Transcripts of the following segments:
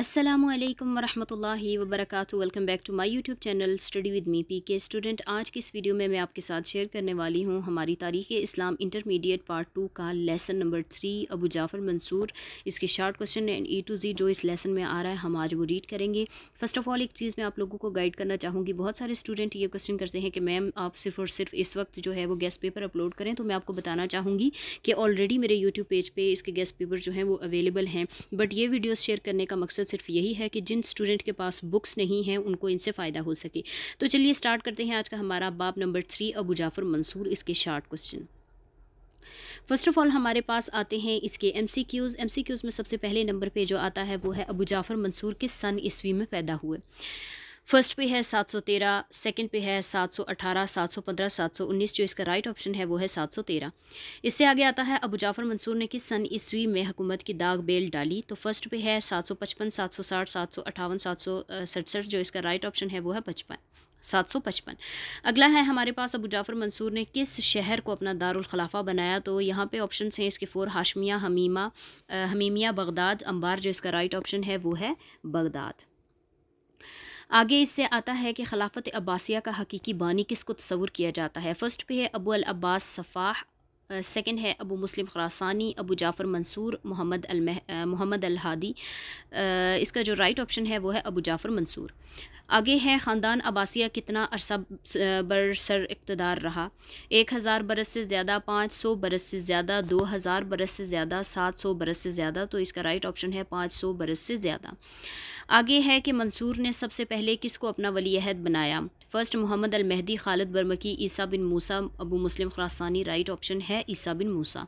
असलम वरहमतुल्लाहि वबरकू welcome back to my YouTube channel study with me P K student आज के इस वीडियो में मैं आपके साथ शेयर करने वाली हूँ हमारी तारीख़ इस्लाम इंटरमीडिएट पार्ट टू का lesson number three Abu Jafar Mansur इसके short question and A to Z जो इस लेसन में आ रहा है हम आज वो रीड करेंगे फर्स्ट ऑफ ऑल एक चीज़ मैं आप लोगों को गाइड करना चाहूँगी बहुत सारे स्टूडेंट ये क्वेश्चन करते हैं कि मैम आप सिर्फ और सिर्फ इस वक्त जो है वो गेस्ट पेपर अपलोड करें तो मैं आपको बताना चाहूँगी कि ऑलरेडी मेरे यूट्यूब पेज पर इसके गेस्ट पेपर जो हैं वो अवेलेबल हैं बट ये वीडियोज़ शेयर करने का मकसद सिर्फ यही है कि जिन स्टूडेंट के पास बुक्स नहीं हैं उनको इनसे फ़ायदा हो सके तो चलिए स्टार्ट करते हैं आज का हमारा बाब number three Abu Jafar Mansur इसके short question first of all हमारे पास आते हैं इसके M C Qs M C Qs में सबसे पहले नंबर पे जो आता है वो है अबू जाफ़र मंसूर किस सन ईस्वी में पैदा हुए फर्स्ट पे है 713 सेकेंड पे है 718 715 719 जो इसका राइट ऑप्शन है वो है 713 इससे आगे आता है अबू जाफर मंसूर ने किस सन ईस्वी में हुकूमत की दाग बेल डाली तो फर्स्ट पे है 755 760 758 767 जो इसका राइट ऑप्शन है वो है पचपन सात सौ पचपन अगला है हमारे पास अबू जाफ़र मंसूर ने किस शहर को अपना दारुल खलाफा बनाया तो यहाँ पे ऑप्शन हैं इसके फोर हाशमिया हमीमा हमीमिया बगदाद अंबार जो इसका राइट ऑप्शन है वो है बगदाद आगे इससे आता है कि खिलाफत अब्बासिया का हकीकी बानी किसको तस्वूर किया जाता है फ़र्स्ट पे है Abu al Abbas Saffah second है Abu Muslim खरासानी Abu Jafar Mansoor Mohammad अल मोहम्मद अल हादी इसका जो राइट ऑप्शन है वो है अबू जाफ़र मंसूर आगे है ख़ानदान अबासिया कितना अरसा बरसर इकतदार रहा एक हज़ार बरस से ज़्यादा पाँच सौ बरस से ज़्यादा दो हज़ार बरस से ज़्यादा सात सौ बरस से ज़्यादा तो इसका राइट ऑप्शन है पाँच सौ बरस से ज़्यादा आगे है कि मंसूर ने सबसे पहले किसको अपना वली अहद बनाया first Mohammad al Mahdi Khalid Barmaki Isa bin Musa Abu Muslim Khurasani right option है ईसा बिन मूसा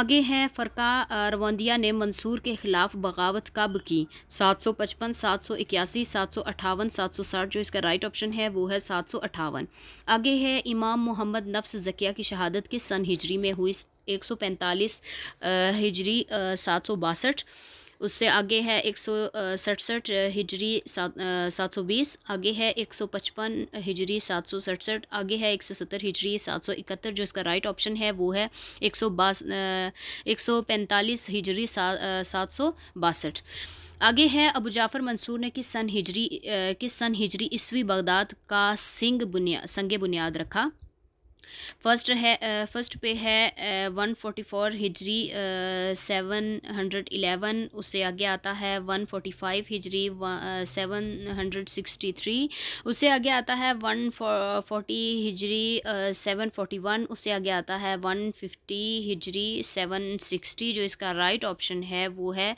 आगे है फ़रका रवानदिया ने मंसूर के ख़िलाफ़ बगावत कब की 755, 781, 758, 760 जो इसका राइट ऑप्शन है वो है अठावन आगे है इमाम मोहम्मद नफ्स जकिया की शहादत किस सन हिजरी में हुई 145 हिजरी सात सौ बासठ उससे आगे है एक सौ हिजरी सात सौ बीस आगे है एक सौ पचपन हिजरी सात सौ सड़सठ आगे है एक सौ सत्तर हिजरी सात सौ इकहत्तर जो इसका राइट ऑप्शन है वो है एक सौ एक सौ पैंतालीस हिजरी सात सौ बासठ आगे है अबू जाफ़र मंसूर ने किस सन हिजरी किस सन हिजरी ईस्वी बगदाद का सिंग बुनिया संग बुनियाद रखा फर्स्ट है फर्स्ट पे है वन फोर्टी फोर हिजरी सेवन हंड्रेड इलेवन उससे आगे आता है वन फोर्टी फाइव हिजरी सेवन हंड्रेड सिक्सटी थ्री उससे आगे आता है वन फोर्टी हिजरी सेवन फोर्टी वन उससे आगे आता है वन फिफ्टी हिजरी सेवन सिक्सटी जो इसका राइट ऑप्शन है वो है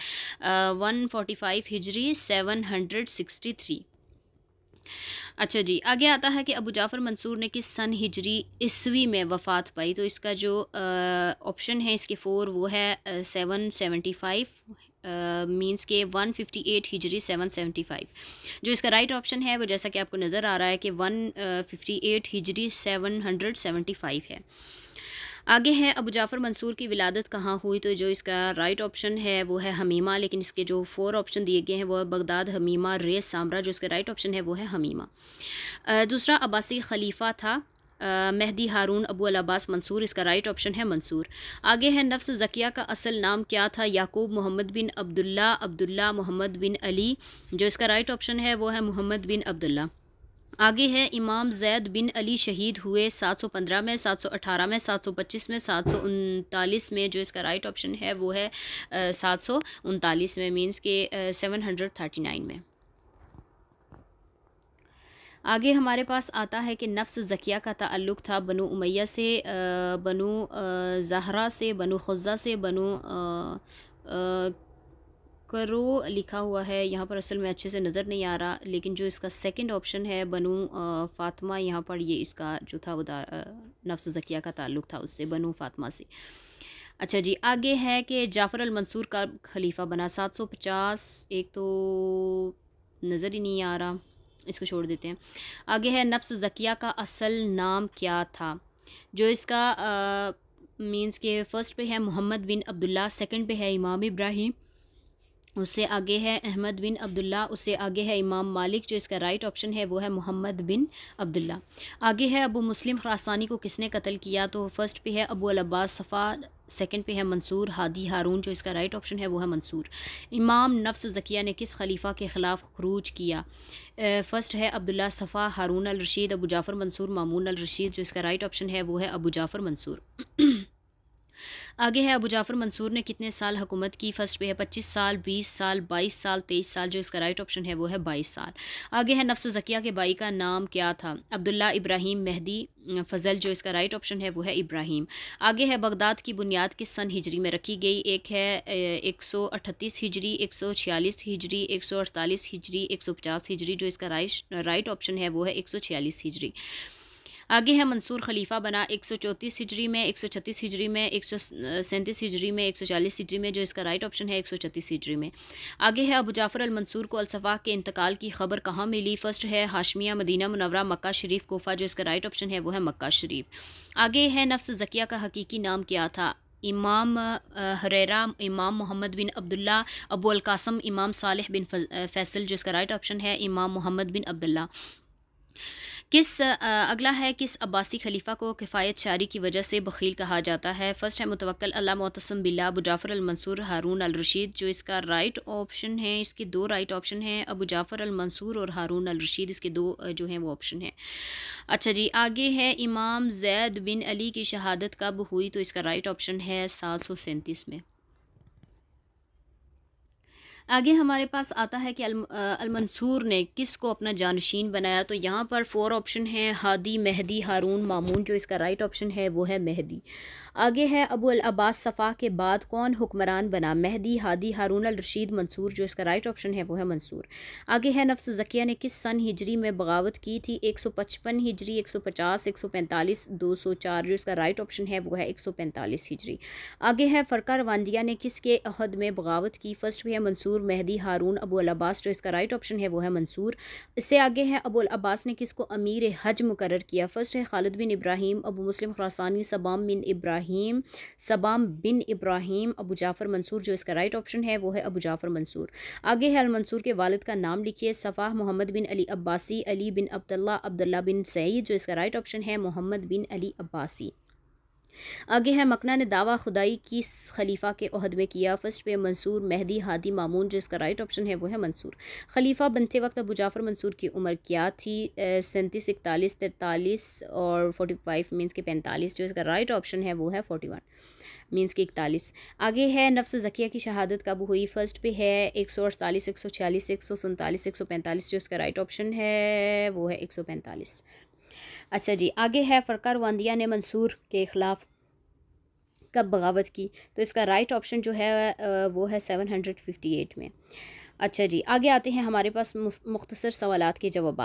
वन फोर्टी फाइव हिजरी सेवन हंड्रेड सिक्सटी थ्री अच्छा जी आगे आता है कि अबू जाफ़र मंसूर ने किस सन हिजरी ईस्वी में वफ़ात पाई तो इसका जो ऑप्शन है इसके फ़ोर वो है सेवन सेवेंटी फाइव मीन्स के वन फिफ्टी एट हिजरी सेवन सेवेंटी फाइव जो इसका राइट ऑप्शन है वो जैसा कि आपको नज़र आ रहा है कि वन फिफ्टी एट हिजरी सेवन हंड्रेड सेवेंटी फाइव है आगे है अबू जाफ़र मंसूर की विलादत कहाँ हुई तो जो इसका राइट ऑप्शन है वो है हमीमा लेकिन इसके जो फोर ऑप्शन दिए गए हैं वो है बगदाद हमीमा रेस सामरा जो इसका राइट ऑप्शन है वो है हमीमा दूसरा अब्बासी खलीफा था मेहदी हारून अबू अलाबास मंसूर इसका राइट ऑप्शन है मंसूर आगे है नफ्स जकिया का असल नाम क्या था याकूब मोहम्मद बिन अब्दुल्ला अब्दुल्ला मोहम्मद बिन अली जो इसका राइट ऑप्शन है वो है मोहम्मद बिन अब्दुल्ला आगे है इमाम जैद बिन अली शहीद हुए 715 में 718 में 725 में सात में जो इसका राइट ऑप्शन है वो है सात में मींस के 739 में आगे हमारे पास आता है कि नफ्स जकिया का ताल्लुक था बनु उमैया से बनु जहरा से बनु खुजा से बनु करो लिखा हुआ है यहाँ पर असल में अच्छे से नज़र नहीं आ रहा लेकिन जो इसका सेकंड ऑप्शन है बनू फ़ातमा यहाँ पर ये इसका जो था उदार नफ्स ज़किया का ताल्लुक था उससे बनू फ़ातमा से अच्छा जी आगे है कि जाफ़र अल मंसूर का खलीफा बना सात सौ पचास एक तो नज़र ही नहीं आ रहा इसको छोड़ देते हैं आगे है नफ्स ज़किया का असल नाम क्या था जो इसका मीन्स के फ़र्स्ट पे है मोहम्मद बिन अब्दुल्ला सेकंड पे है इमाम इब्राहिम उससे आगे है अहमद बिन अब्दुल्ला उससे आगे है इमाम मालिक जो इसका राइट ऑप्शन है वो है मोहम्मद बिन अब्दुल्ला आगे है अबू मुस्लिम खरासानी को किसने कत्ल किया तो फर्स्ट पे है अबू अब्बास सफ़ा सेकंड पे है मंसूर हादी हारून जो इसका राइट ऑप्शन है वो है मंसूर इमाम नफ्स जकिया ने किस खलीफा के ख़िलाफ़ खरूज किया फ़र्स्ट है अब्दुल्ला सफ़ा हारून अल रशीद अबू जाफ़र मंसूर मामून अल रशीद जो इसका राइट ऑप्शन है वो है अबू जाफ़र मंसूर आगे है अबू जाफर मंसूर ने कितने साल हुकूमत की फर्स्ट पे है पच्चीस साल बीस साल बाईस साल तेईस साल जो इसका राइट ऑप्शन है वो है बाईस साल आगे है नफ्स जकिया के बाई का नाम क्या था अब्दुल्ला इब्राहिम मेहदी फजल जो इसका राइट ऑप्शन है वो है इब्राहिम आगे है बगदाद की बुनियाद किस सन हिजरी में रखी गई एक है एक सौ अठतीस हिजरी एक सौ छियालीस हिजरी एक सौ अड़तालीस हिजरी एक सौ पचास हिजरी जो इसका राइट राइट ऑप्शन है वो है एक सौ छियालीस हिजरी आगे है मंसूर खलीफा बना एक सौ चौंतीस हिजरी में एक सौ छत्तीस हिजरी में एक सौ सैंतीस हिजरी में एक सौ चालीस हिजरी में जो इसका राइट ऑप्शन है एक सौ छत्तीस हिजरी में आगे है अबू जाफ़र मंसूर को अलसफ़ा के इंतकाल की खबर कहाँ मिली फर्स्ट है हाशमिया मदीना मुनवरा मक्का शरीफ कोफा जो इसका राइट ऑप्शन है वो है मक्का शरीफ आगे है नफ्स जकिया का हकीकी नाम क्या था इमाम हरेरा इमाम मोहम्मद बिन अब्दुल्ला अबू अलकासम इमाम साल बिन फैसल जो इसका राइट ऑप्शन है इमाम मोहम्मद बिन अब्दुल्ला किस अगला है किस अब्बासी खलीफा को किफ़ायत शारी की वजह से बखील कहा जाता है फ़र्स्ट है मुतवक्ल अल्लाह मोतसम बिल्ला अबू जाफ़र अलमंसूर हारून अलरशीद जो इसका राइट ऑप्शन है इसके दो राइट ऑप्शन हैं अबू जाफ़र अलमनसूर और हारून अलरशीद इसके दो जो हैं वो ऑप्शन हैं अच्छा जी आगे है इमाम जैद बिन अली की शहादत कब हुई तो इसका राइट ऑप्शन है सात सौ सैंतीस में आगे हमारे पास आता है कि अलमंसूर ने किस को अपना जानशीन बनाया तो यहाँ पर फोर ऑप्शन है हादी मेहदी हारून मामून जो इसका राइट ऑप्शन है वो है मेहदी आगे है अबू अल अब्बास सफ़ा के बाद कौन हुक्मरान बना महदी हादी हारून अल रशीद मंसूर जो इसका राइट ऑप्शन है वो है मंसूर आगे है नफ्स जकिया ने किस सन हिजरी में बगावत की थी एक सौ पचपन हिजरी एक सौ पचास एक सौ पैंतालीस दो सौ चार जो इसका राइट ऑप्शन है वो है एक सौ पैंतालीस हिजरी आगे है फ़रका रवानदिया ने किसके अहद में बगावत की फ़र्स्ट भी है मंसूर महदी हारून अबू अल अब्बास जो इसका राइट ऑप्शन है वो है मंसूर इससे आगे है अबू अब्बास ने किसको अमीर हज मुकर किया फ़र्स्ट है खालिद बिन इब्राहिम अबू मुस्लिम खरासानी सबाम बिन इब्राहिम इब्राहिम सबाम बिन इब्राहिम अबू जाफ़र मंसूर जो इसका राइट ऑप्शन है वो है अबू जाफ़र मंसूर आगे है अल मंसूर के वालद का नाम लिखिए सफा मोहम्मद बिन अली अब्बासी अली बिन अब्दुल्ला अब्दुल्ला बिन सईद जो इसका राइट ऑप्शन है मोहम्मद बिन अली अब्बासी आगे है मकना ने दावा खुदाई की खलीफा के अहद में किया फर्स्ट पे मंसूर मेहदी हादी मामून जो इसका राइट ऑप्शन है वो है मंसूर खलीफा बनते वक्त अबू जाफ़र मंसूर की उम्र क्या थी सैंतीस इकतालीस तैंतालीस और फोर्टी फाइव मीन्स के पैंतालीस जो इसका राइट ऑप्शन है वो है फोर्टी वन मीन्स की इकतालीस आगे है नफ्स जकिया की शहादत कब हुई फर्स्ट पे है एक सौ अड़तालीस एक सौ छियालीस एक सौ सैंतालीस एक सौ पैंतालीस जो इसका राइट ऑप्शन है वो है एक सौ पैंतालीस अच्छा जी आगे है फ़रकार वंदिया ने मंसूर के ख़िलाफ़ कब बगावत की तो इसका राइट ऑप्शन जो है वो है सेवन हंड्रेड फिफ्टी एट में अच्छा जी आगे आते हैं हमारे पास मुख्तसर सवाल के जवाब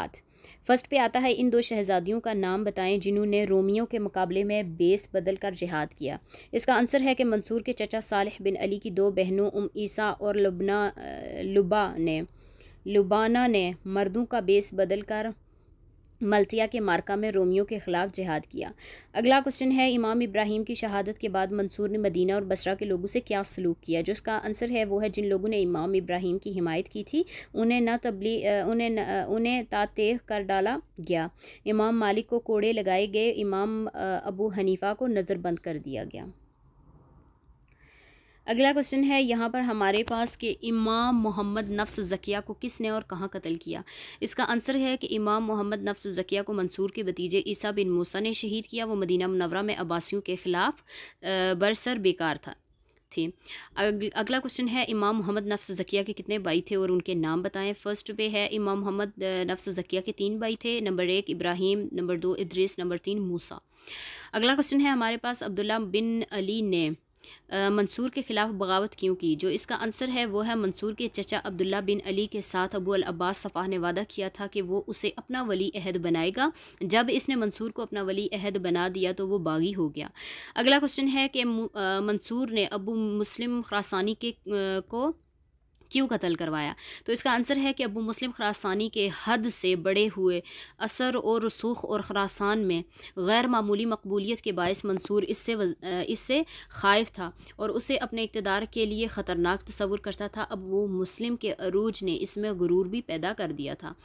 फर्स्ट पे आता है इन दो शहजादियों का नाम बताएं जिन्होंने रोमियो के मुकाबले में बेस बदल कर जिहाद किया इसका आंसर है कि मंसूर के चचा सालह बिन अली की दो बहनों उम ईसा और लुबना लुबा ने लुबाना ने मर्दों का बेस बदल कर मलतिया के मार्का में रोमियो के खिलाफ जिहाद किया अगला क्वेश्चन है इमाम इब्राहिम की शहादत के बाद मंसूर ने मदीना और बसरा के लोगों से क्या सलूक किया जो उसका आंसर है वो है जिन लोगों ने इमाम इब्राहिम की हिमायत की थी उन्हें न तबली उन्हें न, उन्हें तातेह कर डाला गया इमाम मालिक को कोड़े लगाए गए इमाम अबू हनीफा को नज़रबंद कर दिया गया अगला क्वेश्चन है यहाँ पर हमारे पास कि इमाम मोहम्मद नफ्स जकिया को किसने और कहाँ कत्ल किया इसका आंसर है कि इमाम मोहम्मद नफ्स जकिया को मंसूर के भतीजे ईसा बिन मूसा ने शहीद किया वो मदीना मनवरा में अब्बासियों के ख़िलाफ़ बरसर बेकार था थे अगला क्वेश्चन है इमाम मोहम्मद नफ्स जकिया के कितने भाई थे और उनके नाम बताएं फर्स्ट पे है इमाम मोहम्मद नफ्स जकिया के तीन भाई थे नंबर एक इब्राहिम नंबर दो इद्रिस नंबर तीन मूसा अगला क्वेश्चन है हमारे पास अब्दुल्ला बिन अली ने मंसूर के ख़िलाफ़ बगावत क्यों की जो इसका आंसर है वो है मंसूर के चचा अब्दुल्ला बिन अली के साथ अबू अल अब्बास सफ़ाह ने वादा किया था कि वो उसे अपना वली अहद बनाएगा जब इसने मंसूर को अपना वली अहद बना दिया तो वो बागी हो गया अगला क्वेश्चन है कि मंसूर ने अबू मुस्लिम खरासानी के को क्यों कत्ल करवाया तो इसका आंसर है कि अबू मुस्लिम खरासानी के हद से बड़े हुए असर और रसूख और खरासान में गैर मामूली मकबूलियत के बायस मंसूर इससे इससे खाइफ था और उसे अपने इकतदार के लिए ख़तरनाक तस्वूर करता था अब वो मुस्लिम के अरूज ने इसमें गुरूर भी पैदा कर दिया था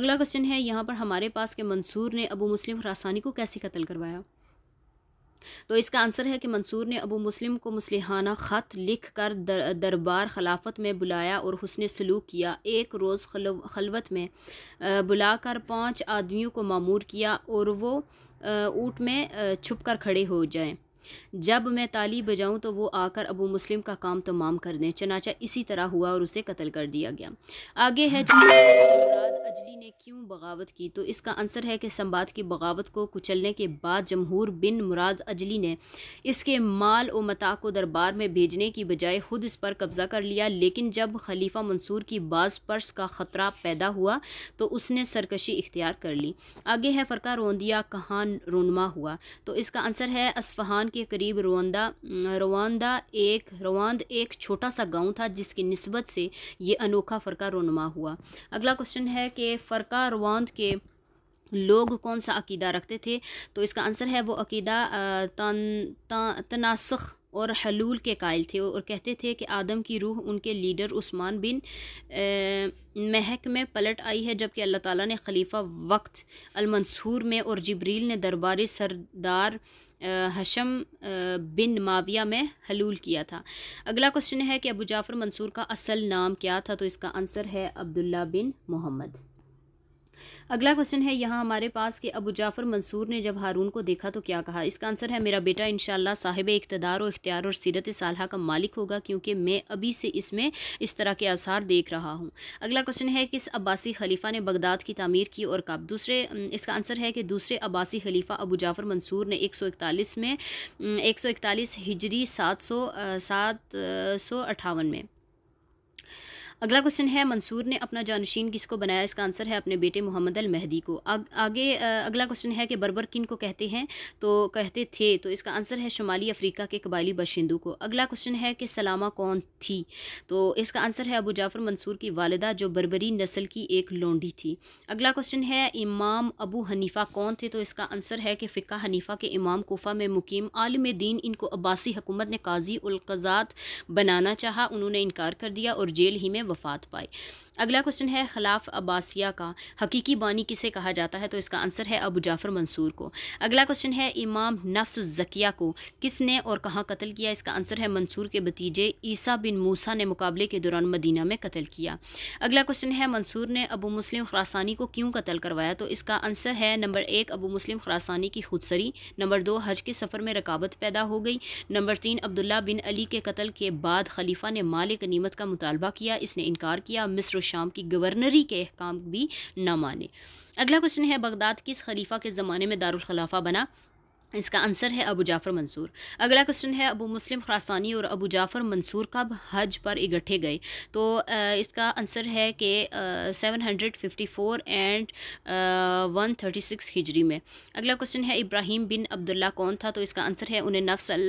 अगला क्वेश्चन है यहाँ पर हमारे पास के मंसूर ने अबू मुस्लिम खरासानी को कैसे कत्ल करवाया तो इसका आंसर है कि मंसूर ने अबू मुस्लिम को मुसलहाना ख़त लिख कर दर, दरबार खिलाफत में बुलाया और हुसन सलूक किया एक रोज़ खलवत में बुलाकर पाँच आदमियों को मामूर किया और वो ऊँट में छुप कर खड़े हो जाएं जब मैं ताली बजाऊं तो वो आकर अबू मुस्लिम का काम तमाम कर दें चनाचा इसी तरह हुआ और उसे कत्ल कर दिया गया आगे है अजली ने क्यों बगावत की तो इसका आंसर है कि संबाद की बगावत को कुचलने के बाद जमहूर बिन मुराद अजली ने इसके माल और मता को दरबार में भेजने की बजाय खुद इस पर कब्ज़ा कर लिया लेकिन जब खलीफा मंसूर की बाज पर्स का ख़तरा पैदा हुआ तो उसने सरकशी इख्तियार कर ली आगे है फ़रका रोंदिया कहाँ रोनमा हुआ तो इसका आंसर है असफहान के के करीब रवानदा रवानदा एक रवानद एक छोटा सा गांव था जिसकी नस्बत से ये अनोखा फर्का रोनुमा हुआ अगला क्वेश्चन है कि फ़रका रवानद के लोग कौन सा अकीदा रखते थे तो इसका आंसर है वो अकीदा तन, तनासख और हलूल के कायल थे और कहते थे कि आदम की रूह उनके लीडर उस्मान बिन महक में पलट आई है जबकि अल्लाह ताला ने खलीफा वक्त अलमंसूर में और जबरील ने दरबारी सरदार हशम बिन माविया में हलूल किया था अगला क्वेश्चन है कि अबू जाफ़र मंसूर का असल नाम क्या था तो इसका आंसर है अब्दुल्ला बिन मोहम्मद अगला क्वेश्चन है यहाँ हमारे पास कि अबू जाफ़र मंसूर ने जब हारून को देखा तो क्या कहा इसका आंसर है मेरा बेटा इनशाला साहिब इकतदार और इख्तियार और सीरत सालहा का मालिक होगा क्योंकि मैं अभी से इसमें इस तरह के आसार देख रहा हूँ अगला क्वेश्चन है कि इस अब्बासी खलीफा ने बगदाद की तमीर की और कब दूसरे इसका आंसर है कि दूसरे अब्बासी खलीफा अबू जाफ़र मंसूर ने एक सौ इकतालीस में एक सौ इकतालीस हिजरी सात सौ सात सौ में अगला क्वेश्चन है मंसूर ने अपना जानशीन किसको बनाया इसका आंसर है अपने बेटे मोहम्मद अल महदी को आग, आगे अगला क्वेश्चन है कि बर्बर किन को कहते हैं तो कहते थे तो इसका आंसर है शुमाली अफ्रीका के कबाली बशिंदू को अगला क्वेश्चन है कि सलामा कौन थी तो इसका आंसर है अबू जाफ़र मंसूर की वालदा जो बर्बरी नस्ल की एक लोंडी थी अगला क्वेश्चन है इमाम अबू हनीफ़ा कौन थे तो इसका आंसर है कि फ़िका हनीफ़ा के इमाम कोफ़ा में मुकीम आलम दीन इनको अब्बासी हुकूमत ने काजी उलकज़ात बनाना चाहा उन्होंने इनकार कर दिया और जेल ही में वफ़ात पाई अगला क्वेश्चन है खिलाफ अबासिया का हकीकी बानी किसे कहा जाता है तो इसका आंसर है अबू जाफ़र मंसूर को अगला क्वेश्चन है इमाम नफ्स जकिया को किसने और कहाँ कत्ल किया इसका आंसर है मंसूर के भतीजे ईसा बिन मूसा ने मुकाबले के दौरान मदीना में कत्ल किया अगला क्वेश्चन है मंसूर ने अबू मुस्लिम खरासानी को क्यों कत्ल करवाया तो इसका आंसर है नंबर एक अबू मुस्लिम खरासानी की खुदसरी नंबर दो हज के सफ़र में रकावत पैदा हो गई नंबर तीन अब्दुल्ला बिन अली के कत्ल के बाद खलीफा ने मालिक नीमत का मुतालबा किया इसने उसने इनकार किया मिस्र शाम की गवर्नरी के अहकाम भी ना माने अगला क्वेश्चन है बगदाद किस खलीफा के ज़माने में खलाफा बना इसका आंसर है अबू जाफ़र मंसूर अगला क्वेश्चन है अबू मुस्लिम खरासानी और अबू जाफ़र मंसूर कब हज पर इकट्ठे गए तो इसका आंसर है कि 754 hundred fifty four and one thirty six हिजरी में अगला क्वेश्चन है इब्राहिम बिन अब्दुल्ला कौन था तो इसका आंसर है उन्हें नफ्स अल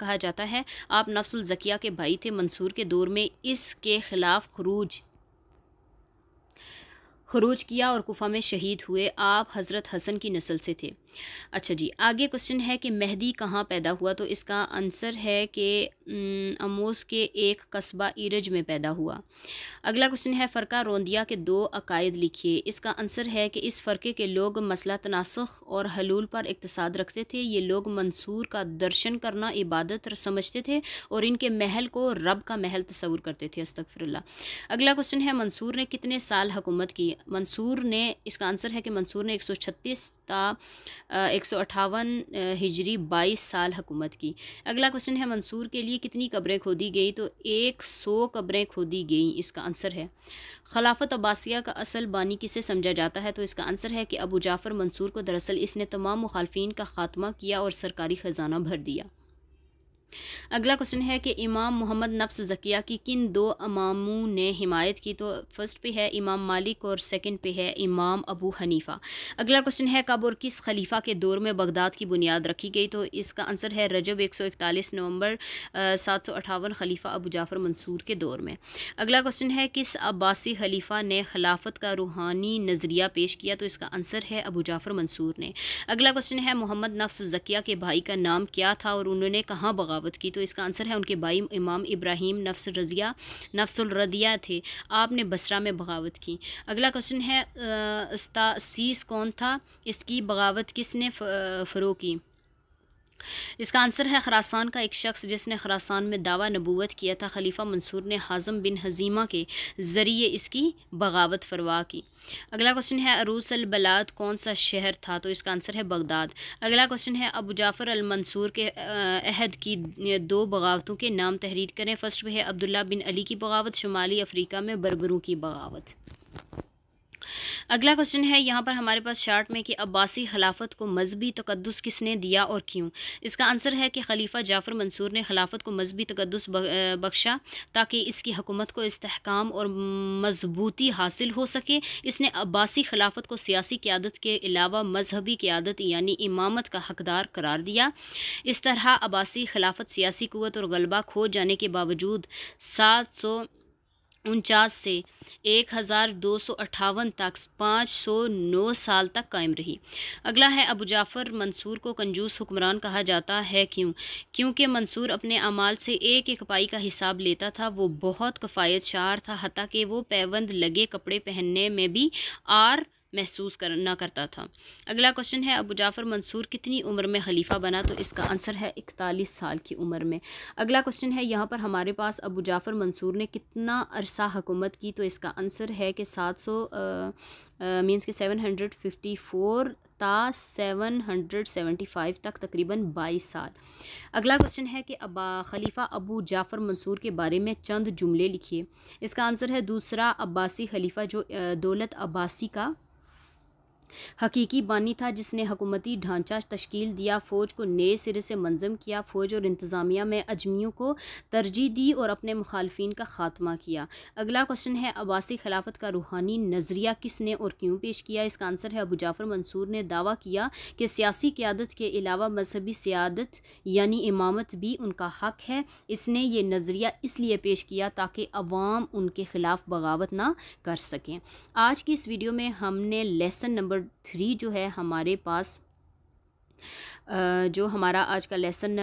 कहा जाता है आप नफ्सुल ज़किया के भाई थे मंसूर के दौर में इसके ख़िलाफ़ खरूज खरूज किया और कुफा में शहीद हुए आप हज़रत हसन की नस्ल से थे अच्छा जी आगे क्वेश्चन है कि मेहदी कहाँ पैदा हुआ तो इसका आंसर है कि अमोस के एक कस्बा ईरज में पैदा हुआ अगला क्वेश्चन है फ़रका रोंदिया के दो अकायद लिखिए इसका आंसर है कि इस फ़र्के के लोग मसला तनासख और हलूल पर इकतसाद रखते थे ये लोग मंसूर का दर्शन करना इबादत समझते थे और इनके महल को रब का महल तस्वूर करते थे अस्तफ़रल्ला अगला क्वेश्चन है मंसूर ने कितने साल हुकूमत की मंसूर ने इसका आंसर है कि मंसूर ने 136 ता एक सौ अठावन हिजरी बाईस साल हुकूमत की अगला क्वेश्चन है मंसूर के लिए कितनी कब्रें खोदी गई तो एक सौ कब्रें खोदी गई इसका आंसर है खिलाफत अब्बासिया का असल बानी किसे समझा जाता है तो इसका आंसर है कि अबू जाफ़र मंसूर को दरअसल इसने तमाम मुखालफी का खात्मा किया और सरकारी ख़जाना भर दिया अगला क्वेश्चन है कि इमाम मोहम्मद नफ्स जकिया की किन दो इमामों ने हिमायत की तो फर्स्ट पे है इमाम मालिक और सेकंड पे है इमाम अबू हनीफा अगला क्वेश्चन है कब और किस खलीफा के दौर में बगदाद की बुनियाद रखी गई तो इसका आंसर है रजब एक सौ इकतालीस नवंबर सात सौ अठावन खलीफा अबू जाफ़र मंसूर के दौर में अगला क्वेश्चन है किस अब्बासी खलीफा ने खिलाफत का रूहानी नज़रिया पेश किया तो इसका आंसर है अबू जाफ़र मंसूर ने अगला क्वेश्चन है मोहम्मद नफ्स जकिया के भाई का नाम क्या था और उन्होंने कहाँ बगा बगावत की तो इसका आंसर है उनके भाई इमाम इब्राहिम नफ्स रजिया नफ्सुल रदिया थे आपने बसरा में बगावत की अगला क्वेश्चन है सीस कौन था इसकी बगावत किसने फ़रो की इसका आंसर है खरासान का एक शख्स जिसने खरासान में दावा नबूत किया था खलीफा मंसूर ने हाजम बिन हजीमा के ज़रिए इसकी बगावत फरवा की अगला क्वेश्चन है अरूस अलबलाद कौन सा शहर था तो इसका आंसर है बगदाद अगला क्वेश्चन है अबू जाफ़र अलमंसूर के अहद की दो बगावतों के नाम तहरीर करें फर्स्ट पे है अब्दुल्ला बिन अली की बगावत शुमाली अफ्रीका में बरबरों की बगावत अगला क्वेश्चन है यहाँ पर हमारे पास शार्ट में कि अब्बासी खिलाफत को मजहबी तकदस किसने दिया और क्यों इसका आंसर है कि खलीफा जाफ़र मंसूर ने खिलाफत को मजहबी तकदस बख्शा ताकि इसकी हकूमत को इसकाम और मजबूती हासिल हो सके इसने अब्बासी खिलाफत को सियासी क्यादत के अलावा मजहबी क्यादत यानी इमामत का हकदार करार दिया इस तरह अब्बासी खिलाफत सियासी कुत और गलबा खो जाने के बावजूद सात सौ उनचास से एक हज़ार दो सौ अट्ठावन तक पाँच सौ नौ साल तक कायम रही अगला है अबू जाफ़र मंसूर को कंजूस हुक्मरान कहा जाता है क्यों क्योंकि मंसूर अपने अमाल से एक एक पाई का हिसाब लेता था वो बहुत कफ़ायत शार था हती कि वो पैबंद लगे कपड़े पहनने में भी आर महसूस कर ना करता था अगला क्वेश्चन है अबू जाफ़र मंसूर कितनी उम्र में खलीफा बना तो इसका आंसर है इकतालीस साल की उम्र में अगला क्वेश्चन है यहाँ पर हमारे पास अबू जाफ़र मंसूर ने कितना अरसा हुकूमत की तो इसका आंसर है कि सात सौ मीन्स के सेवन हंड्रेड फिफ्टी फोर ता सेवन हंड्रेड सेवेंटी फाइव तक तकरीबन बाईस साल अगला क्वेश्चन है कि अबा खलीफा अबू जाफ़र मंसूर के बारे में चंद जुमले लिखिए इसका आंसर है दूसरा अब्बासी खलीफा जो दौलत अब्बासी का हकीकी बानी था जिसने हकूमती ढांचा तश्कील दिया फ़ौज को नए सिरे से मंजम किया फ़ौज और इंतज़ामिया में अजमियों को तरजीह दी और अपने मुखालफी का ख़ात्मा किया अगला क्वेश्चन है अबासी खिलाफत का रूहानी नज़रिया किसने और क्यों पेश किया इसका आंसर है अबू जाफ़र मंसूर ने दावा किया कि सियासी क्यादत के अलावा मजहबी सियादत यानी इमामत भी उनका हक है इसने ये नज़रिया इसलिए पेश किया ताकि अवाम उनके ख़िलाफ़ बगावत ना कर सकें आज की इस वीडियो में हमने लेसन नंबर नंबर थ्री जो है हमारे पास जो हमारा आज का लेसन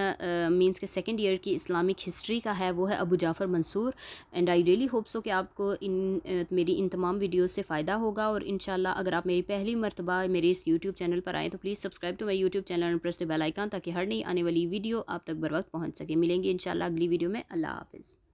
मींस के सेकंड ईयर की इस्लामिक हिस्ट्री का है वो है Abu Jafar Mansur and I really hope so कि आपको इन मेरी इन तमाम वीडियोस से फ़ायदा होगा और इन अगर आप मेरी पहली मरतबा मेरे इस यूट्यूब चैनल पर आएँ तो please subscribe to my YouTube channel and press the bell icon ताकि हर नई आने वाली वीडियो आप तक बर वक्त पहुँच सके मिलेंगे इन अगली वीडियो में अल्लाह हाफिज़